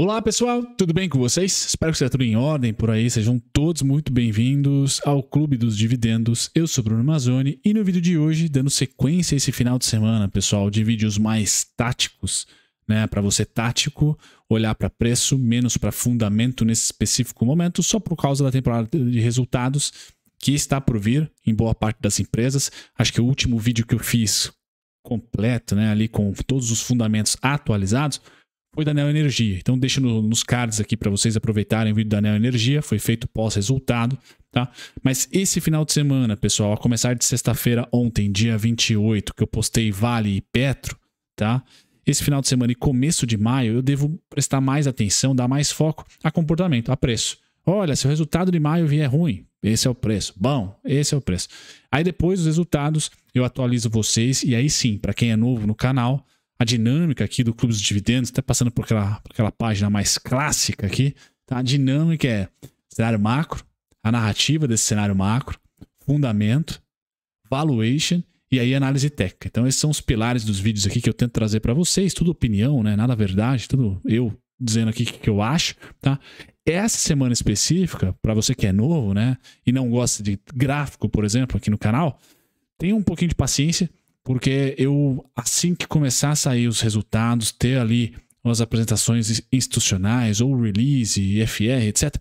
Olá pessoal, tudo bem com vocês? Espero que esteja tudo em ordem por aí, sejam todos muito bem-vindos ao Clube dos Dividendos. Eu sou Bruno Mazzoni e no vídeo de hoje, dando sequência a esse final de semana, pessoal, de vídeos mais táticos, né? Para você tático, olhar para preço, menos para fundamento nesse específico momento, só por causa da temporada de resultados que está por vir em boa parte das empresas. Acho que o último vídeo que eu fiz completo, né, ali com todos os fundamentos atualizados, foi da Neo Energia. Então deixa no, nos cards aqui para vocês aproveitarem o vídeo da Neo Energia, foi feito pós-resultado, tá? Mas esse final de semana, pessoal, a começar de sexta-feira ontem, dia 28, que eu postei Vale e Petro, tá? Esse final de semana e começo de maio, eu devo prestar mais atenção, dar mais foco a comportamento, a preço. Olha, se o resultado de maio vier ruim, esse é o preço. Bom, esse é o preço. Aí depois os resultados, eu atualizo vocês e aí sim, para quem é novo no canal, a dinâmica aqui do Clube dos Dividendos, até tá passando por aquela, por aquela página mais clássica aqui, tá? a dinâmica é cenário macro, a narrativa desse cenário macro, fundamento, valuation e aí análise técnica. Então esses são os pilares dos vídeos aqui que eu tento trazer para vocês, tudo opinião, né? nada verdade, tudo eu dizendo aqui o que eu acho, tá? Essa semana específica, para você que é novo, né, e não gosta de gráfico, por exemplo, aqui no canal, tenha um pouquinho de paciência, porque eu, assim que começar a sair os resultados, ter ali as apresentações institucionais, ou release, FR, etc.,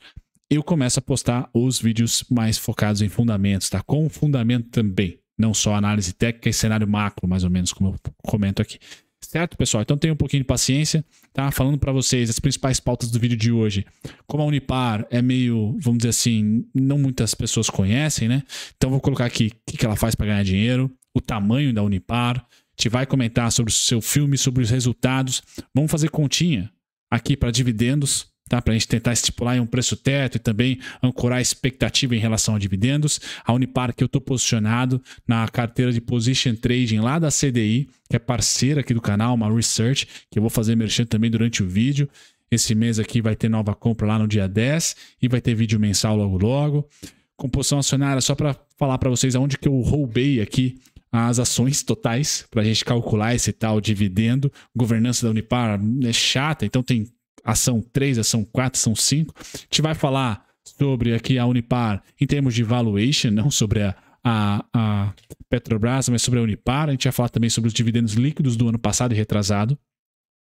eu começo a postar os vídeos mais focados em fundamentos, tá? Com fundamento também, não só análise técnica e cenário macro, mais ou menos, como eu comento aqui. Certo, pessoal? Então tenha um pouquinho de paciência, tá? Falando para vocês as principais pautas do vídeo de hoje. Como a Unipar é meio, vamos dizer assim, não muitas pessoas conhecem, né? Então vou colocar aqui o que ela faz para ganhar dinheiro, o tamanho da Unipar, te vai comentar sobre o seu filme, sobre os resultados. Vamos fazer continha aqui para dividendos, tá? Para a gente tentar estipular um preço teto e também ancorar a expectativa em relação a dividendos. A Unipar que eu estou posicionado na carteira de position trading lá da CDI, que é parceira aqui do canal, uma research, que eu vou fazer merchan também durante o vídeo. Esse mês aqui vai ter nova compra lá no dia 10 e vai ter vídeo mensal logo logo. Composição acionária, só para falar para vocês aonde que eu roubei aqui as ações totais para a gente calcular esse tal dividendo. Governança da Unipar é chata, então tem ação 3, ação 4, ação 5. A gente vai falar sobre aqui a Unipar em termos de valuation, não sobre a, a, a Petrobras, mas sobre a Unipar. A gente vai falar também sobre os dividendos líquidos do ano passado e retrasado.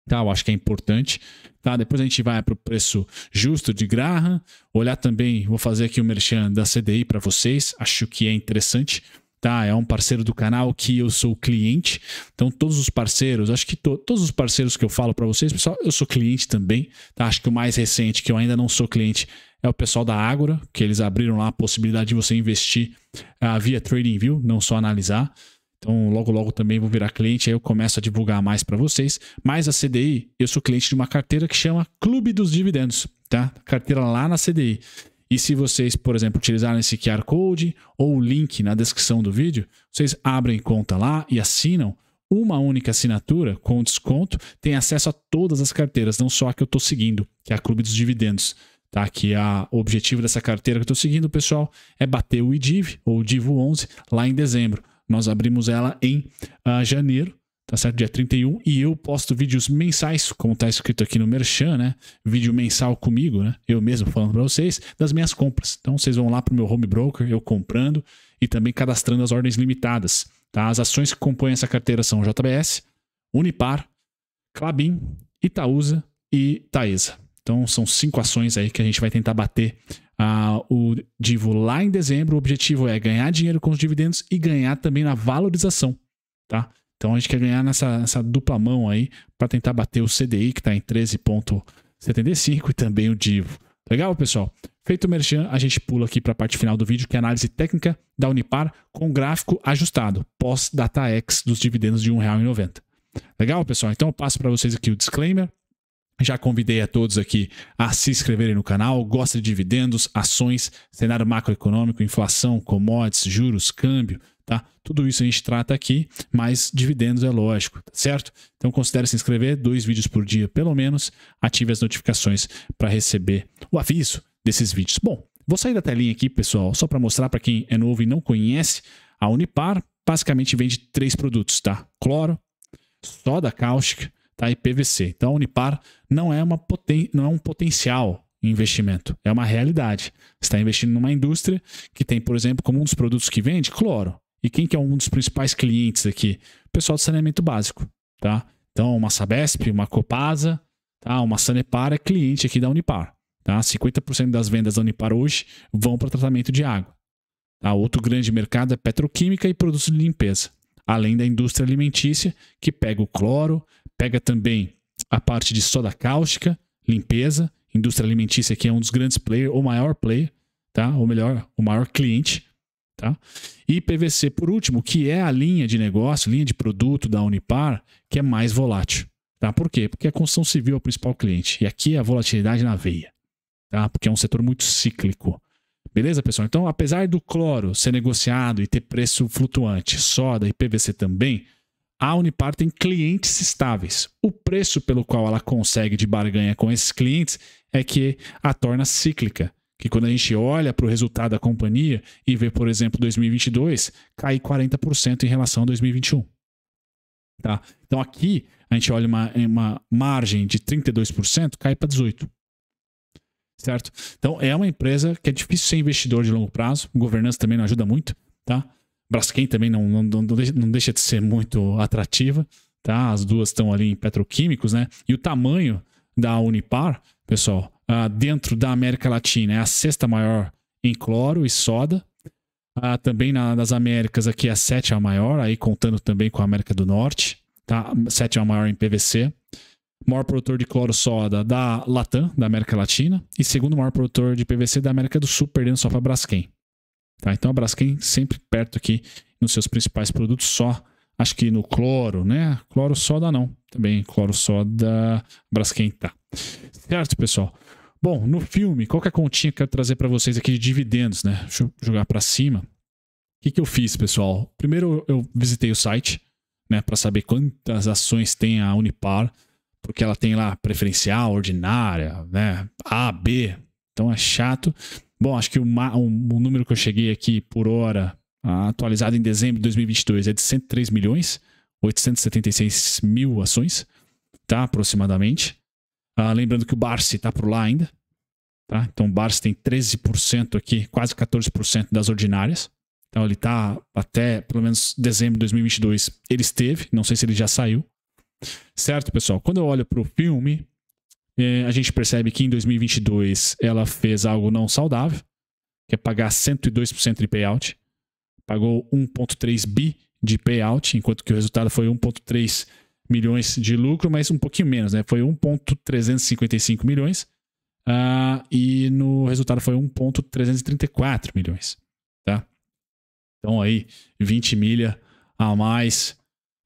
Tá, eu acho que é importante. Tá? Depois a gente vai para o preço justo de Graham. Olhar também, vou fazer aqui o um merchan da CDI para vocês. Acho que é interessante tá? É um parceiro do canal que eu sou cliente. Então, todos os parceiros, acho que to, todos os parceiros que eu falo para vocês, pessoal, eu sou cliente também. Tá? Acho que o mais recente, que eu ainda não sou cliente, é o pessoal da Ágora, que eles abriram lá a possibilidade de você investir uh, via TradingView, não só analisar. Então, logo, logo também vou virar cliente, aí eu começo a divulgar mais para vocês. Mas a CDI, eu sou cliente de uma carteira que chama Clube dos Dividendos, tá? Carteira lá na CDI. E se vocês, por exemplo, utilizarem esse QR Code ou o link na descrição do vídeo, vocês abrem conta lá e assinam uma única assinatura com desconto, tem acesso a todas as carteiras, não só a que eu estou seguindo, que é a Clube dos Dividendos. Tá? Que é a, o objetivo dessa carteira que eu estou seguindo, pessoal, é bater o IDIV ou o DIVO 11 lá em dezembro. Nós abrimos ela em uh, janeiro tá certo? Dia 31. E eu posto vídeos mensais, como tá escrito aqui no Merchan, né? Vídeo mensal comigo, né? Eu mesmo falando para vocês, das minhas compras. Então vocês vão lá pro meu home broker, eu comprando e também cadastrando as ordens limitadas, tá? As ações que compõem essa carteira são JBS, Unipar, Clabin, Itaúsa e Taesa. Então são cinco ações aí que a gente vai tentar bater ah, o Divo lá em dezembro. O objetivo é ganhar dinheiro com os dividendos e ganhar também na valorização, tá? Então a gente quer ganhar nessa, nessa dupla mão aí para tentar bater o CDI, que está em 13,75 e também o DIVO. Legal, pessoal? Feito o merchan, a gente pula aqui para a parte final do vídeo, que é a análise técnica da Unipar com gráfico ajustado, pós data X dos dividendos de R$ 1,90. Legal, pessoal? Então eu passo para vocês aqui o disclaimer. Já convidei a todos aqui a se inscreverem no canal. Gosta de dividendos, ações, cenário macroeconômico, inflação, commodities, juros, câmbio, tá? Tudo isso a gente trata aqui, mas dividendos é lógico, tá certo? Então considere se inscrever, dois vídeos por dia pelo menos, ative as notificações para receber o aviso desses vídeos. Bom, vou sair da telinha aqui, pessoal, só para mostrar para quem é novo e não conhece, a Unipar basicamente vende três produtos, tá? Cloro, soda cáustica, tá? E PVC. Então a Unipar não é, uma poten não é um potencial investimento, é uma realidade. Você está investindo numa indústria que tem, por exemplo, como um dos produtos que vende, cloro. E quem que é um dos principais clientes aqui? O pessoal do saneamento básico, tá? Então, uma Sabesp, uma Copasa, tá? uma Sanepar é cliente aqui da Unipar. Tá? 50% das vendas da Unipar hoje vão para tratamento de água. Tá? Outro grande mercado é petroquímica e produtos de limpeza, além da indústria alimentícia, que pega o cloro, pega também a parte de soda cáustica, limpeza, indústria alimentícia que é um dos grandes players, o maior player, tá? ou melhor, o maior cliente Tá? E PVC, por último, que é a linha de negócio, linha de produto da Unipar, que é mais volátil. Tá? Por quê? Porque é a construção civil é o principal cliente. E aqui é a volatilidade na veia. Tá? Porque é um setor muito cíclico. Beleza, pessoal? Então, apesar do cloro ser negociado e ter preço flutuante, soda e PVC também, a Unipar tem clientes estáveis. O preço pelo qual ela consegue de barganha com esses clientes é que a torna cíclica que quando a gente olha para o resultado da companhia e vê, por exemplo, 2022, cai 40% em relação a 2021. Tá? Então aqui a gente olha uma, uma margem de 32%, cai para 18%. Certo? Então é uma empresa que é difícil ser investidor de longo prazo, governança também não ajuda muito. Tá? Braskem também não, não, não, deixa, não deixa de ser muito atrativa. Tá? As duas estão ali em petroquímicos, né? E o tamanho da Unipar, pessoal, uh, dentro da América Latina. É a sexta maior em cloro e soda. Uh, também na, nas Américas aqui é a sétima maior, aí contando também com a América do Norte. Tá? Sétima maior em PVC. Maior produtor de cloro soda da Latam, da América Latina. E segundo maior produtor de PVC da América do Sul, perdendo só para a Braskem. Tá? Então a Braskem sempre perto aqui nos seus principais produtos, só acho que no cloro, né? Cloro soda não, também cloro soda Braskem tá. Certo, pessoal? Bom, no filme, qual é a continha que eu quero trazer para vocês aqui de dividendos, né? Deixa eu jogar para cima. O que, que eu fiz, pessoal? Primeiro, eu visitei o site, né, para saber quantas ações tem a Unipar, porque ela tem lá preferencial, ordinária, né, A, B. Então é chato. Bom, acho que o, o número que eu cheguei aqui por hora, ah, atualizado em dezembro de 2022, é de 103 milhões, 876 mil ações, tá? Aproximadamente. Ah, lembrando que o Barsi está por lá ainda. Tá? Então o Barsi tem 13% aqui, quase 14% das ordinárias. Então ele está até pelo menos dezembro de 2022. Ele esteve, não sei se ele já saiu. Certo, pessoal? Quando eu olho para o filme, é, a gente percebe que em 2022 ela fez algo não saudável, que é pagar 102% de payout. Pagou 1,3 bi de payout, enquanto que o resultado foi 1,3 milhões de lucro, mas um pouquinho menos, né? Foi 1,355 milhões uh, e no resultado foi 1,334 milhões, tá? Então aí, 20 milha a mais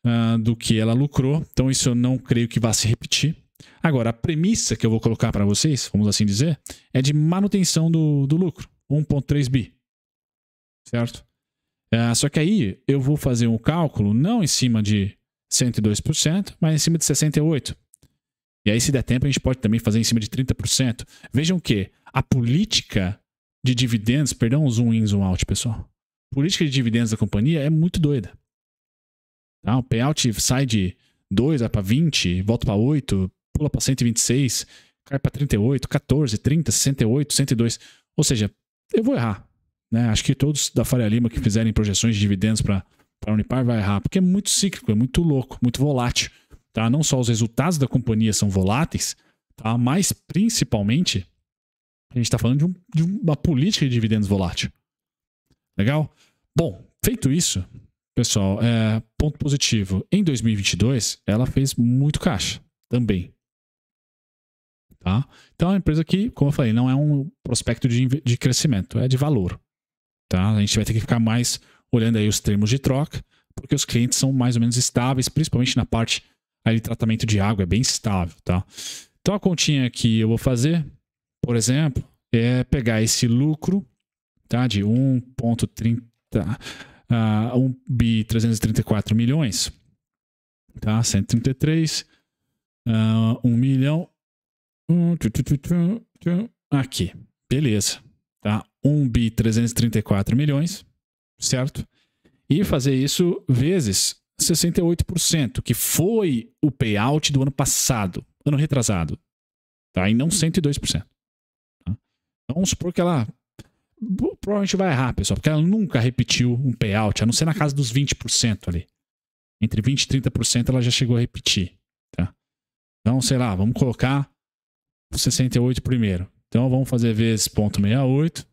uh, do que ela lucrou. Então isso eu não creio que vá se repetir. Agora, a premissa que eu vou colocar para vocês, vamos assim dizer, é de manutenção do, do lucro, 1,3 bi, certo? Uh, só que aí eu vou fazer um cálculo não em cima de 102%, mas em cima de 68%. E aí, se der tempo, a gente pode também fazer em cima de 30%. Vejam que a política de dividendos, perdão, zoom in, zoom out, pessoal. A política de dividendos da companhia é muito doida. Tá? O payout sai de 2, vai para 20, volta para 8, pula para 126, cai para 38, 14, 30, 68, 102. Ou seja, eu vou errar. Né? Acho que todos da Faria Lima que fizerem projeções de dividendos para para a Unipar vai errar, porque é muito cíclico, é muito louco, muito volátil. Tá? Não só os resultados da companhia são voláteis, tá? mas principalmente a gente está falando de, um, de, uma política de dividendos volátil. Legal? Bom, feito isso, pessoal, é, ponto positivo. Em 2022, ela fez muito caixa também. Tá? Então, é uma empresa que, como eu falei, não é um prospecto de, de crescimento, é de valor. Tá? A gente vai ter que ficar mais olhando aí os termos de troca, porque os clientes são mais ou menos estáveis, principalmente na parte aí de tratamento de água, é bem estável, tá? Então a continha que eu vou fazer, por exemplo, é pegar esse lucro, tá, de 1.30 uh, 1 bi 334 milhões, tá? 133 uh, 1 milhão tu, tu, tu, aqui. Beleza, tá? 1 bi 334 milhões certo? E fazer isso vezes 68%, que foi o payout do ano passado, ano retrasado, tá? E não 102%. Tá? Então, vamos supor que ela provavelmente vai errar, pessoal, porque ela nunca repetiu um payout, a não ser na casa dos 20% ali. Entre 20 e 30% ela já chegou a repetir, tá? Então, sei lá, vamos colocar 68 primeiro. Então, vamos fazer vezes 0.68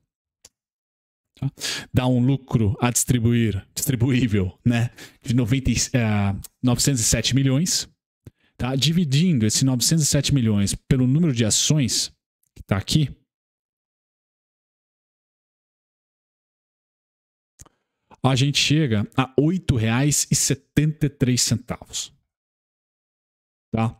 tá? dá um lucro a distribuir, distribuível, né, de 90, uh, 907 milhões, tá? dividindo esse 907 milhões pelo número de ações que está aqui, a gente chega a R$ 8,73. Tá?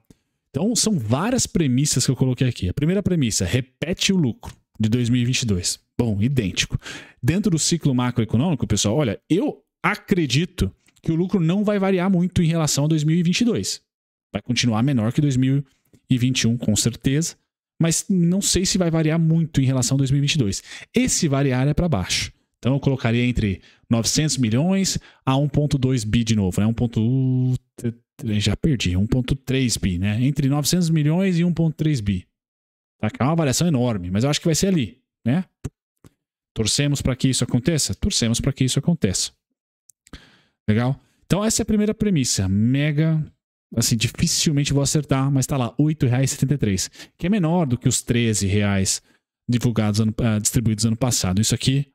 Então, são várias premissas que eu coloquei aqui. A primeira premissa, repete o lucro de 2022. Bom, idêntico. Dentro do ciclo macroeconômico, pessoal, olha, eu acredito que o lucro não vai variar muito em relação a 2022. Vai continuar menor que 2021, com certeza, mas não sei se vai variar muito em relação a 2022. Esse variar é para baixo. Então eu colocaria entre 900 milhões a 1.2 bi de novo, né? 1. já perdi, 1.3 bi, né? Entre 900 milhões e 1.3 bi. Tá? Que é uma variação enorme, mas eu acho que vai ser ali, né? Torcemos para que isso aconteça? Torcemos para que isso aconteça. Legal? Então essa é a primeira premissa. Mega, assim, dificilmente vou acertar, mas está lá, R$ 8,73, que é menor do que os R$ reais divulgados, ano, uh, distribuídos ano passado. Isso aqui,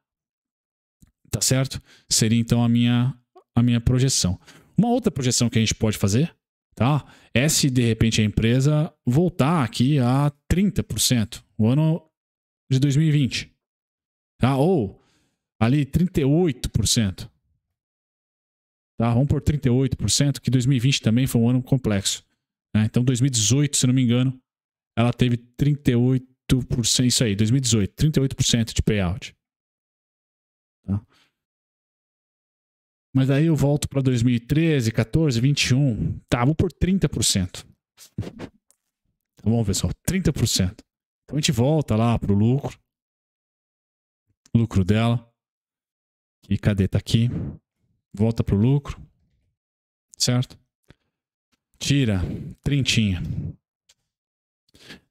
tá certo? Seria então a minha, a minha projeção. Uma outra projeção que a gente pode fazer tá? É se de repente a empresa voltar aqui a 30%, o ano de 2020, tá? Ou ali 38%. Tá? Vamos por 38%, que 2020 também foi um ano complexo. Né? Então, 2018, se não me engano, ela teve 38%, isso aí, 2018, 38% de payout. Mas aí eu volto para 2013, 14, 21. Tá, vou por 30%. Tá bom, pessoal? 30%. Então a gente volta lá pro lucro. Lucro dela. E cadê? Tá aqui. Volta pro lucro. Certo? Tira trintinha.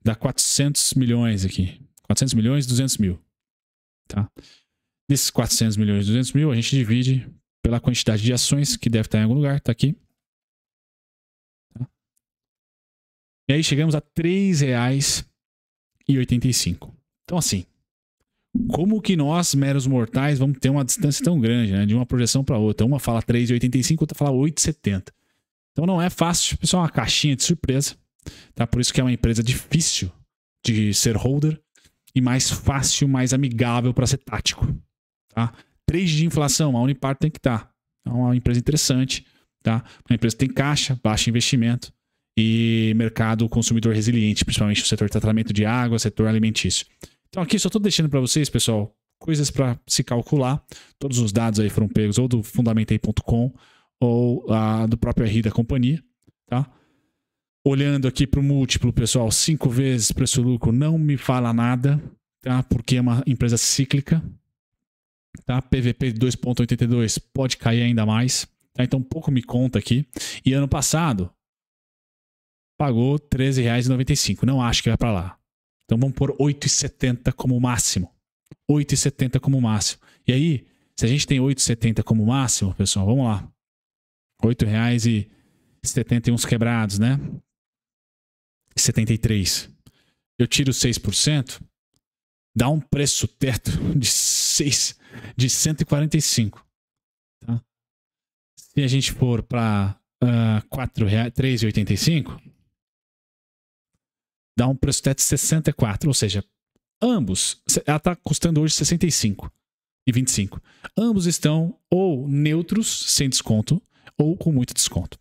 Dá 400 milhões aqui. 400 milhões, 200 mil. Tá? Desses 400 milhões, 200 mil, a gente divide pela quantidade de ações que deve estar em algum lugar, está aqui. Tá? E aí chegamos a R$ 3,85. Então assim, como que nós, meros mortais, vamos ter uma distância tão grande, né? De uma projeção para outra. Uma fala 3,85, outra fala 8,70. Então não é fácil, pessoal tipo, é uma caixinha de surpresa. Tá? Por isso que é uma empresa difícil de ser holder e mais fácil, mais amigável para ser tático. Tá? 3 de inflação, a Unipar tem que tá. estar. Então, é uma empresa interessante, tá? Uma empresa que tem caixa, baixo investimento e mercado consumidor resiliente, principalmente o setor de tratamento de água, setor alimentício. Então aqui só estou deixando para vocês, pessoal, coisas para se calcular. Todos os dados aí foram pegos ou do fundamentei.com ou ah, do próprio RI da companhia, tá? Olhando aqui para o múltiplo, pessoal, cinco vezes preço-lucro não me fala nada, tá? Porque é uma empresa cíclica, tá? PVP 2.82 pode cair ainda mais, tá? Então pouco me conta aqui. E ano passado pagou R$13,95. Não acho que vai para lá. Então vamos pôr 8,70 como máximo. 8,70 como máximo. E aí, se a gente tem 8,70 como máximo, pessoal, vamos lá. R$8,71 quebrados, né? 73. Eu tiro 6%, dá um preço teto de 6 de 145. Tá? Se a gente for para uh, 4 reais, 3,85, dá um preço teto de 64, ou seja, ambos, ela está custando hoje 65 e 25. Ambos estão ou neutros sem desconto ou com muito desconto.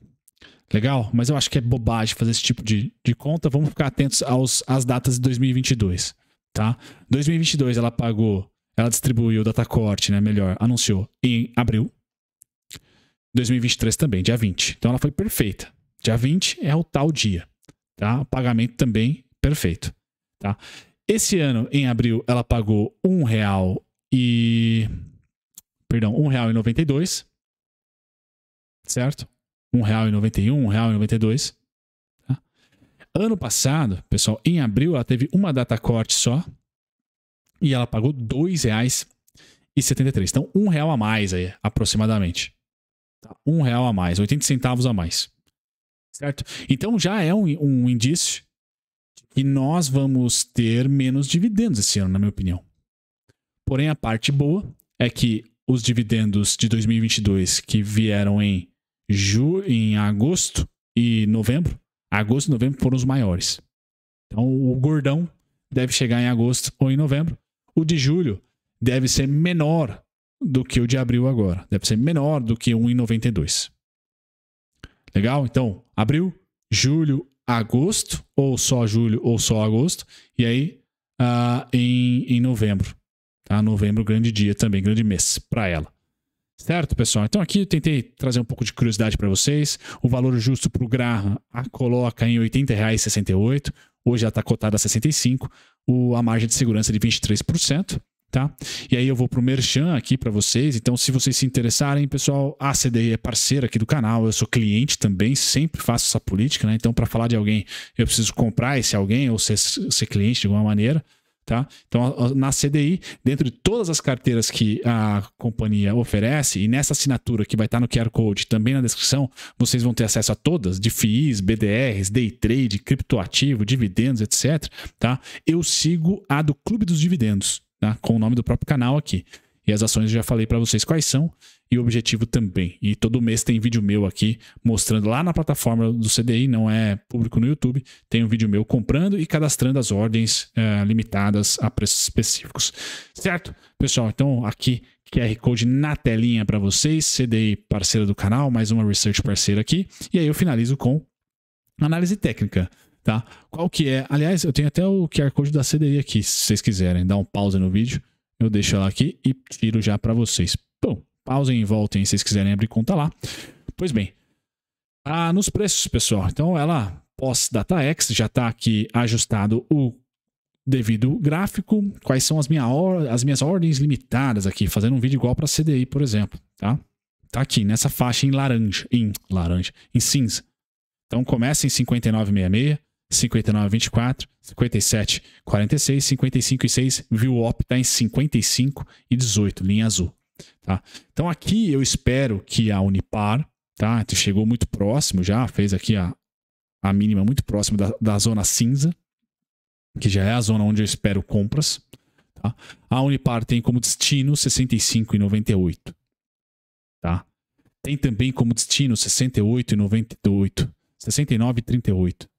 Legal? Mas eu acho que é bobagem fazer esse tipo de, de conta. Vamos ficar atentos aos, às datas de 2022 tá? 2022 ela pagou, ela distribuiu data corte, né, melhor, anunciou em abril. 2023 também, dia 20. Então ela foi perfeita. Dia 20 é o tal dia, tá? O pagamento também perfeito, tá? Esse ano, em abril, ela pagou um real e perdão, um real e 92, certo? Um real e 91, um real e 92. Ano passado, pessoal, em abril, ela teve uma data corte só e ela pagou R$ 2,73. Então, um real a mais aí, aproximadamente. Tá? Um real a mais, 80 centavos a mais. Certo? Então, já é um, um indício de que nós vamos ter menos dividendos esse ano, na minha opinião. Porém, a parte boa é que os dividendos de 2022 que vieram em, ju em agosto e novembro Agosto e novembro foram os maiores. Então, o gordão deve chegar em agosto ou em novembro. O de julho deve ser menor do que o de abril agora. Deve ser menor do que 1,92. Legal? Então, abril, julho, agosto, ou só julho ou só agosto, e aí uh, em, em novembro. Tá? Novembro, grande dia também, grande mês para ela. Certo, pessoal? Então aqui eu tentei trazer um pouco de curiosidade para vocês. O valor justo para o Graham a coloca em R$ 80,68. Hoje ela está cotada a 65, o, a margem de segurança é de 23%. Tá? E aí eu vou para o Merchan aqui para vocês. Então, se vocês se interessarem, pessoal, a CDI é parceira aqui do canal, eu sou cliente também, sempre faço essa política, né? Então, para falar de alguém, eu preciso comprar esse alguém ou ser, ser cliente de alguma maneira. Tá? Então, na CDI, dentro de todas as carteiras que a companhia oferece, e nessa assinatura que vai estar no QR Code, também na descrição, vocês vão ter acesso a todas, de FIIs, BDRs, Day Trade, criptoativo, dividendos, etc. Tá? Eu sigo a do Clube dos Dividendos. Tá? com o nome do próprio canal aqui. E as ações eu já falei para vocês quais são e o objetivo também. E todo mês tem vídeo meu aqui mostrando lá na plataforma do CDI, não é público no YouTube, tem um vídeo meu comprando e cadastrando as ordens eh, limitadas a preços específicos. Certo? Pessoal, então aqui QR Code na telinha para vocês, CDI parceira do canal, mais uma research parceira aqui. E aí eu finalizo com análise técnica tá? Qual que é? Aliás, eu tenho até o QR Code da CDI aqui, se vocês quiserem, dar um pause no vídeo eu deixo ela aqui e tiro já para vocês. Bom, pausem e voltem se vocês quiserem abrir conta lá. Pois bem, ah, nos preços, pessoal. Então, ela pós-DataX já está aqui ajustado o devido gráfico. Quais são as, minha or as minhas ordens limitadas aqui? Fazendo um vídeo igual para CDI, por exemplo, tá? Tá aqui nessa faixa em laranja, em laranja, em cinza. Então começa em 59,66, 59,24, 57,46, 55 e 6, viu op tá em 55 e 18, linha azul. Tá? Então aqui eu espero que a Unipar, tá? Chegou muito próximo já, fez aqui a, a mínima muito próxima da, da zona cinza, que já é a zona onde eu espero compras. Tá? A Unipar tem como destino 65 e 98. Tá? Tem também como destino 68 e 98, 69 e 38.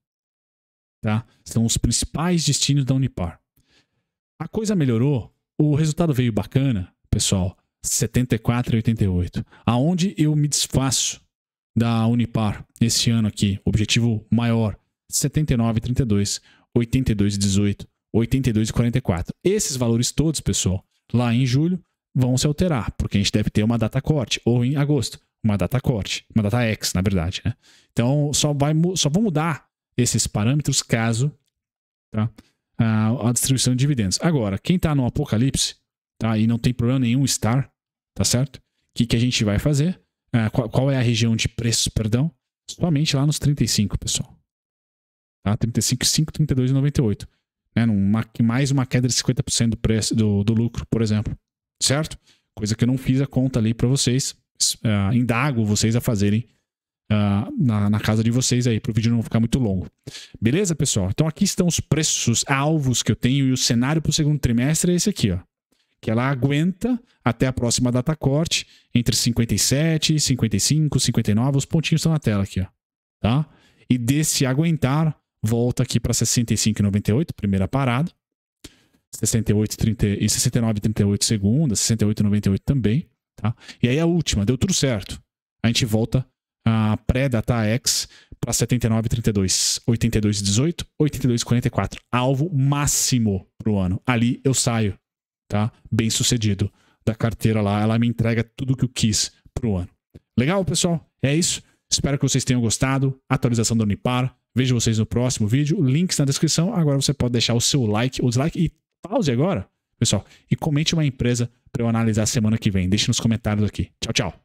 Tá? São os principais destinos da Unipar. A coisa melhorou, o resultado veio bacana, pessoal, 74 e 88. Aonde eu me desfaço da Unipar esse ano aqui, objetivo maior, 79 e 32, 82 e 18, 82 e 44. Esses valores todos, pessoal, lá em julho vão se alterar, porque a gente deve ter uma data corte, ou em agosto, uma data corte, uma data X, na verdade, né? Então, só vai só vão mudar esses parâmetros caso tá, a, a distribuição de dividendos. Agora, quem está no apocalipse tá, e não tem problema nenhum estar, tá certo? O que, que a gente vai fazer? É, qual, qual, é a região de preço perdão? Somente lá nos 35, pessoal. Tá? 35, e Né? Numa, mais uma queda de 50% do, preço, do, do lucro, por exemplo. Certo? Coisa que eu não fiz a conta ali para vocês. Uh, indago vocês a fazerem Uh, na, na, casa de vocês aí, para o vídeo não ficar muito longo. Beleza, pessoal? Então aqui estão os preços alvos que eu tenho e o cenário para o segundo trimestre é esse aqui, ó. Que ela aguenta até a próxima data corte, entre 57, 55, 59, os pontinhos estão na tela aqui, ó. Tá? E desse aguentar, volta aqui para 65,98, primeira parada. 68, e 69,38 segunda, 68,98 também, tá? E aí a última, deu tudo certo. A gente volta a pré-data X para 79, 32, 82, 18, 82, 44. Alvo máximo para o ano. Ali eu saio, tá? Bem sucedido da carteira lá. Ela me entrega tudo que eu quis para o ano. Legal, pessoal? É isso. Espero que vocês tenham gostado. Atualização da Unipar. Vejo vocês no próximo vídeo. Links na descrição. Agora você pode deixar o seu like ou dislike e pause agora, pessoal. E comente uma empresa para eu analisar semana que vem. Deixe nos comentários aqui. Tchau, tchau.